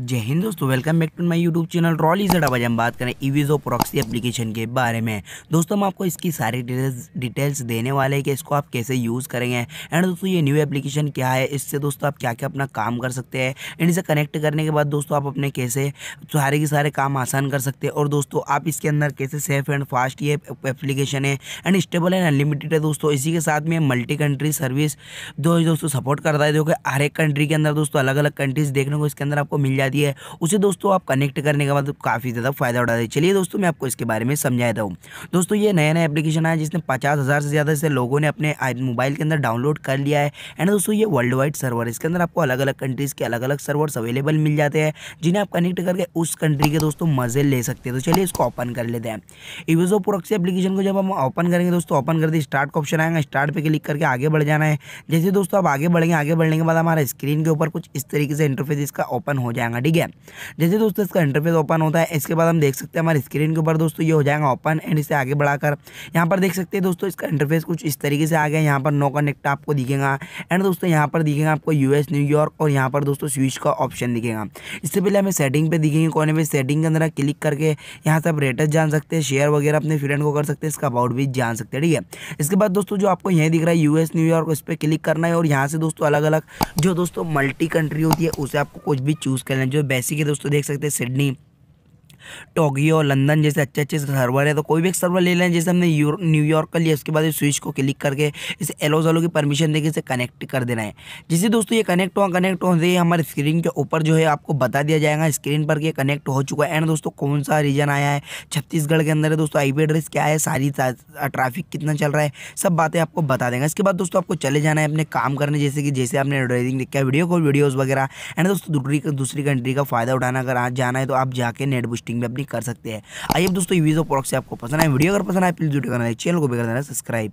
जय हिंद दोस्तों welcome back to my YouTube channel रॉली जड आज हम बात करें ईवीजो प्रॉक्सी एप्लीकेशन के बारे में दोस्तों हम आपको इसकी सारी डिटेल्स डिटेल्स देने वाले हैं कि इसको आप कैसे यूज़ करेंगे एंड दोस्तों ये न्यू एप्लीकेशन क्या है इससे दोस्तों आप क्या क्या अपना काम कर सकते हैं एंड इसे कनेक्ट करने के बाद दोस्तों आप अपने कैसे सारे के सारे काम आसान कर सकते हैं और दोस्तों आप इसके अंदर कैसे सेफ एंड फास्ट ये एप्लीकेशन है एंड स्टेबल एंड अनलिमिटेड है दोस्तों इसी के साथ में मल्टी कंट्री सर्विस दोस्तों सपोर्ट करता है जो कि हर एक कंट्री के अंदर दोस्तों अलग अलग कंट्रीज देखने को इसके अंदर आपको मिल जाए जाती है उसे दोस्तों आप कनेक्ट करने के बाद मतलब काफ़ी ज़्यादा फायदा उठा दें चलिए दोस्तों मैं आपको इसके बारे में समझाया हूँ दोस्तों ये नया नया एप्लीकेशन आया जिसने पचास हज़ार से ज़्यादा से लोगों ने अपने मोबाइल के अंदर डाउनलोड कर लिया है एंड दोस्तों ये वर्ल्ड वाइड सर्वर इसके अंदर आपको अलग अलग कंट्रीज़ के अलग अलग सर्वर्स अवेलेबल मिल जाते हैं जिन्हें आप कनेक्ट करके उस कंट्री के दोस्तों मज़े ले सकते हैं तो चलिए इसको ओपन कर लेते हैं इवेजो प्रोक्सी एप्लीकेशन को जब हम ओपन करेंगे दोस्तों ओपन करते स्टार्ट का ऑप्शन आएगा स्टार्ट पर क्लिक करके आगे बढ़ जाना है जैसे दोस्तों आप आगे बढ़ेंगे आगे बढ़ने के बाद हमारा स्क्रीन के ऊपर कुछ इस तरीके से इंटरफेस इसका ओपन हो जाएगा करना ठीक है जैसे दोस्तों इसका इंटरफेस ओपन होता है इसके बाद हम देख सकते हैं हमारे स्क्रीन के ऊपर दोस्तों ये हो जाएगा ओपन एंड इसे आगे बढ़ाकर यहाँ पर देख सकते हैं दोस्तों इसका इंटरफेस कुछ इस तरीके से आ गया यहाँ पर नो कनेक्ट आपको दिखेगा एंड दोस्तों यहाँ पर दिखेगा आपको यूएस न्यूयॉर्क और यहाँ पर दोस्तों स्विच का ऑप्शन दिखेगा इससे पहले हमें सेटिंग पर दिखेंगे कोने में सेटिंग के अंदर क्लिक करके यहाँ से आप रेटस जान सकते हैं शेयर वगैरह अपने फ्रेंड को कर सकते हैं इसका अबाउट भी जान सकते हैं ठीक है इसके बाद दोस्तों जो आपको यहीं दिख रहा है यूएस न्यूयॉर्क इस पर क्लिक करना है और यहाँ से दोस्तों अलग अलग जो दोस्तों मल्टी कंट्री होती है उसे आपको कुछ भी चूज़ करना जो बेसिक है दोस्तों देख सकते हैं सिडनी टोगियो लंदन जैसे अच्छे अच्छे सर्वर है तो कोई भी एक सर्वर ले लें जैसे हमने न्यूयॉर्क का लिया उसके बाद स्विच को क्लिक करके इसे एलो जलो की परमिशन देकर इसे कनेक्ट कर देना है जैसे दोस्तों ये कनेक्ट हुआ कनेक्ट जाए हमारे स्क्रीन के ऊपर जो है आपको बता दिया जाएगा स्क्रीन पर यह कनेक्ट हो चुका है एंड दोस्तों कौन सा रीजन आया है छत्तीसगढ़ के अंदर है दोस्तों आई एड्रेस क्या है सारी ट्रैफिक कितना चल रहा है सब बातें आपको बता देंगे इसके बाद दोस्तों आपको चले जाना है अपने काम करने जैसे कि जैसे आपने ड्राइविंग देखा वीडियो कॉल वीडियोज़ वगैरह एंड दोस्तों दूसरी दूसरी कंट्री का फ़ायदा उठाना अगर आज जाना है तो आप जाके नेट बूस्ट इन्वेस्टिंग भी अपनी कर सकते हैं आइए दोस्तों ये वीडियो प्रोडक्ट से आपको पसंद आए वीडियो अगर पसंद आए प्लीज़ वीडियो चैनल को भी कर देना सब्सक्राइब